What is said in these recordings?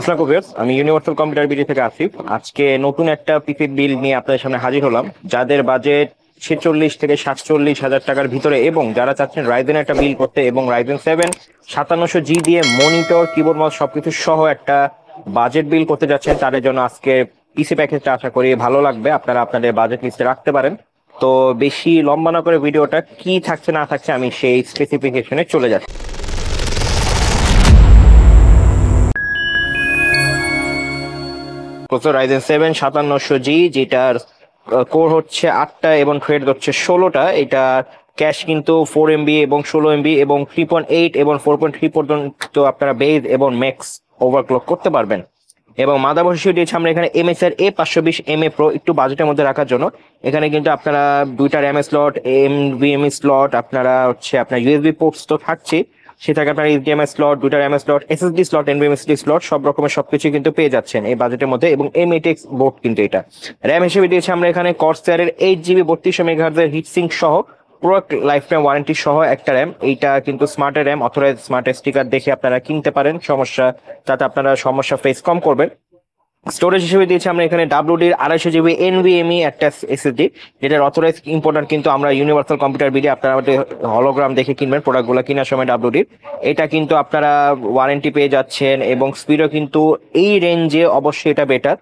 আসসালামু আলাইকুম আমি ইউনিভার্সাল কম্পিউটার বিডি থেকে আসিফ আজকে নতুন একটা পিসি বিল নিয়ে আপনাদের সামনে হাজির হলাম যাদের বাজেট ছেচল্লিশ থেকে সাতচল্লিশ হাজার টাকার ভিতরে এবং যারা চাচ্ছেন রাইজেন একটা বিল করতে এবং রাইজেন সেভেন সাতান্নশো জি দিয়ে মনিটর কিবোর্ড মাউস সবকিছু সহ একটা বাজেট বিল করতে যাচ্ছেন তাদের জন্য আজকে পিসি প্যাকেজটা আশা করি ভালো লাগবে আপনারা আপনাদের বাজেট লিস্টে রাখতে পারেন তো বেশি লম্বা না করে ভিডিওটা কি থাকছে না থাকছে আমি সেই স্পেসিফিকেশনে চলে যাচ্ছি প্রসেসর রাইজেন সেভেন সাতান্নশো জি যেটার কোর হচ্ছে আটটা এবং থ্রেড হচ্ছে ষোলোটা এটা ক্যাশ কিন্তু ফোর এমবি এবং ষোলো এমবি এবং থ্রি পয়েন্ট এইট এবং ফোর পয়েন্ট থ্রি পর্যন্ত আপনারা বেজ এবং ম্যাক্স ওভারক্লক করতে পারবেন এবং মাদা বসে দিয়েছে আমরা এখানে এম এস আর এ পাঁচশো বিশ এম এ প্রো একটু বাজেটের মধ্যে রাখার জন্য এখানে কিন্তু আপনারা দুইটা RAM slot M VM slot আপনারা হচ্ছে আপনার ইউএসবি পোর্টস তো থাকছে সে থাকে আপনার এইচডিএমআই স্লট দুইটার এমএস স্লট এসএসডি স্লট এনবিএমএসডি স্লট সব রকমের সবকিছু কিন্তু পেয়ে যাচ্ছেন এই বাজেটের মধ্যে এবং এম এটেক্স বোর্ড কিন্তু এটা র্যাম হিসেবে দিয়েছে আমরা এখানে কর্সেয়ারের এইট জিবি বত্রিশশো মেঘার্জের হিটসিং সহ প্রোডাক্ট লাইফ টাইম ওয়ারেন্টি সহ একটা র্যাম এইটা কিন্তু স্মার্টের র্যাম অথরাইজ স্মার্ট স্টিকার দেখে আপনারা কিনতে পারেন সমস্যা তাতে আপনারা সমস্যা ফেস কম করবেন স্টোরেজ হিসেবে দিয়েছি আমরা এখানে ডাব্লুডির আড়াইশো জিবি এনভিএমই একটা এসএসডি যেটা অথরাইজ ইম্পোর্টার কিন্তু আমরা ইউনিভার্সাল কম্পিউটার বিডি আপনারা হলোগ্রাম দেখে কিনবেন প্রোডাক্টগুলো কেনার সময় ডাব্লুডির এটা কিন্তু আপনারা ওয়ারেন্টি পেয়ে যাচ্ছেন এবং স্পিডও কিন্তু এই রেঞ্জে অবশ্যই এটা বেটার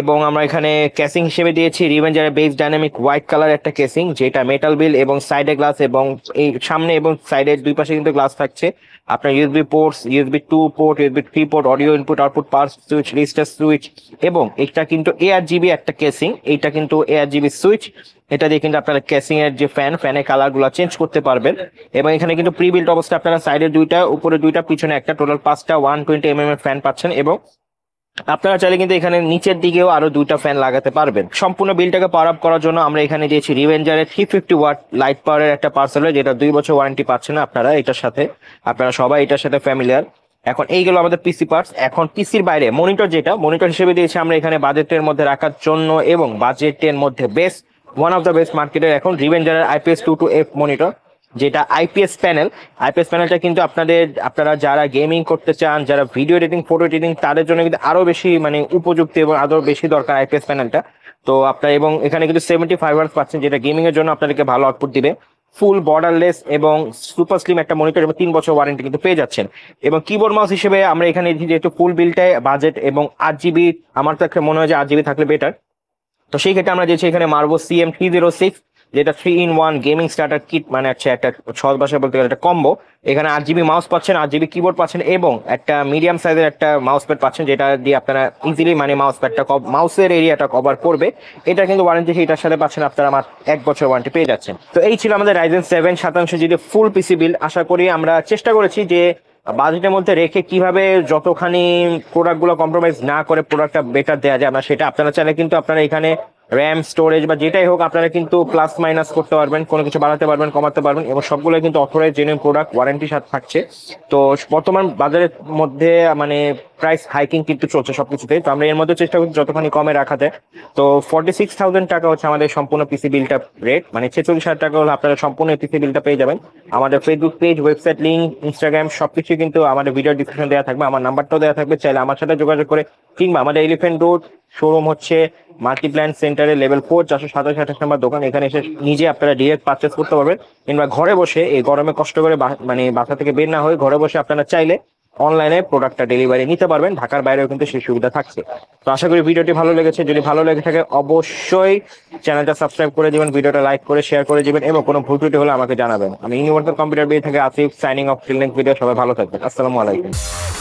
এবং আমরা এখানে কেসিং হিসেবে দিয়েছি রিভেঞ্জারের বেস ডাইনামিক হোয়াইট কালার একটা কেসিং যেটা মেটাল বিল এবং সাইডে গ্লাস এবং এই সামনে এবং সাইডের দুই পাশে কিন্তু গ্লাস থাকছে আপনার USB ports USB two port USB three port audio input output power switch restart switch এবং এটা কিন্তু আর জিবি একটা কেসিং এইটা কিন্তু আর জিবি সুইচ এটা দিয়ে কিন্তু আপনারা কেসিং এর যে ফ্যান ফ্যানের কালারগুলো চেঞ্জ করতে পারবেন এবং এখানে কিন্তু প্রি বিল্ড অবস্থায় আপনারা সাইডে দুইটা উপরে দুইটা পিছনে একটা টোটাল পাঁচটা ওয়ান টোয়েন্টি এম এম এর ফ্যান পাচ্ছেন এবং আপনারা চাইলে কিন্তু এখানে নিচের দিকেও আরো দুইটা ফ্যান লাগাতে পারবেন সম্পূর্ণ বিলটাকে পার আপ করার জন্য আমরা এখানে দিয়েছি রিভেঞ্জারের থ্রি ফিফটি ওয়াট লাইট পাওয়ারের একটা পার্সেল যেটা দুই বছর ওয়ারেন্টি পাচ্ছেন আপনারা এটার সাথে আপনারা সবাই এটার সাথে ফ্যামিলিয়ার এখন এই গেল আমাদের পিসি পার্টস এখন পিসির বাইরে মনিটর যেটা মনিটর হিসেবে দিয়েছি আমরা এখানে বাজেটের মধ্যে রাখার জন্য এবং বাজেটের মধ্যে best one of the best মার্কেটের এখন রিভেঞ্জারের IPS two two F monitor যেটা আইপিএস প্যানেল আইপিএস প্যানেলটা কিন্তু আপনাদের আপনারা যারা গেমিং করতে চান যারা ভিডিও এডিটিং ফটো এডিটিং তাদের জন্য কিন্তু আরো বেশি মানে উপযুক্ত এবং আরো বেশি দরকার আইপিএস প্যানেলটা তো আপনার এবং এখানে কিন্তু সেভেন্টি ফাইভ আওয়ার্স পাচ্ছেন যেটা গেমিং এর জন্য আপনাদেরকে ভালো আউটপুট দিবে ফুল বর্ডারলেস এবং সুপার স্লিম একটা মনিটর এবং তিন বছর ওয়ারেন্টি কিন্তু পেয়ে যাচ্ছেন এবং কিবোর্ড মাউস হিসেবে আমরা এখানে যেহেতু ফুল বিলটায় বাজেট এবং আট জিবি আমার তো মনে হয় যে আট জিবি থাকলে বেটার তো সেই ক্ষেত্রে আমরা যেছি এখানে মারবো সিএম থ্রি জিরো সিক্স যেটা three in one gaming starter kit মানে হচ্ছে একটা সহজ ভাষায় বলতে গেলে একটা কম্বো এখানে আট জিবি মাউস পাচ্ছেন আট জিবি কিবোর্ড পাচ্ছেন এবং একটা মিডিয়াম সাইজের একটা মাউস প্যাড পাচ্ছেন যেটা দিয়ে আপনারা ইজিলি মানে মাউস প্যাডটা মাউসের এরিয়াটা কভার করবে এটা কিন্তু ওয়ারেন্টি এটার সাথে পাচ্ছেন আপনারা আমার এক বছর ওয়ারেন্টি পেয়ে যাচ্ছেন তো এই ছিল আমাদের রাইজেন সেভেন শতাংশ যদি ফুল পিসি বিল আশা করি আমরা চেষ্টা করেছি যে বাজেটের মধ্যে রেখে কিভাবে যতখানি প্রোডাক্টগুলো কম্প্রোমাইজ না করে প্রোডাক্টটা বেটার দেওয়া যায় আমরা সেটা আপনারা চাইলে কিন্তু আপনারা এখানে র্যাম স্টোরেজ বা যেটাই হোক আপনারা কিন্তু প্লাস মাইনাস করতে পারবেন কোনো কিছু বাড়াতে পারবেন কমাতে পারবেন এবং সবগুলো কিন্তু অথরাইজ জেনুইন প্রোডাক্ট ওয়ারেন্টি সাথে থাকছে তো বর্তমান বাজারের মধ্যে মানে প্রাইস হাইকিং কিন্তু চলছে সবকিছুতে তো আমরা এর মধ্যে চেষ্টা করছি যতখানি কমে রাখাতে তো ফর্টি সিক্স থাউজেন্ড টাকা হচ্ছে আমাদের সম্পূর্ণ পিসি বিলটা রেট মানে ছেচল্লিশ হাজার টাকা হলে আপনারা সম্পূর্ণ পিসি বিলটা পেয়ে যাবেন আমাদের Facebook page website link Instagram সবকিছু কিন্তু আমাদের ভিডিও ডিসক্রিপশন দেওয়া থাকবে আমার নাম্বারটাও দেওয়া থাকবে চাইলে আমার সাথে যোগাযোগ করে কিংবা আমাদের এলিফেন্ট রোড শোরুম হচ্ছে মাল্টিপ্ল্যান সেন্টারে লেভেল ফোর চারশো সাতাশ আঠাশ নম্বর দোকান এখানে এসে নিজে আপনারা ডিরেক্ট পারচেস করতে পারবেন কিংবা ঘরে বসে এই গরমে কষ্ট করে মানে বাসা থেকে বের না হয়ে ঘরে বসে আপনারা চাইলে অনলাইনে প্রোডাক্টটা ডেলিভারি নিতে পারবেন ঢাকার বাইরেও কিন্তু সেই সুবিধা থাকছে তো আশা করি ভিডিওটি ভালো লেগেছে যদি ভালো লেগে থাকে অবশ্যই চ্যানেলটা সাবস্ক্রাইব করে দিবেন ভিডিওটা লাইক করে শেয়ার করে দিবেন এবং কোনো ভুল ত্রুটি হলে আমাকে জানাবেন আমি ইউনিভার্সাল কম্পিউটার বিয়ে থেকে আসিফ সাইনিং অফ ফিল্ডিং ভিডিও সবাই ভালো থাকবেন আসসালামু আলাইকুম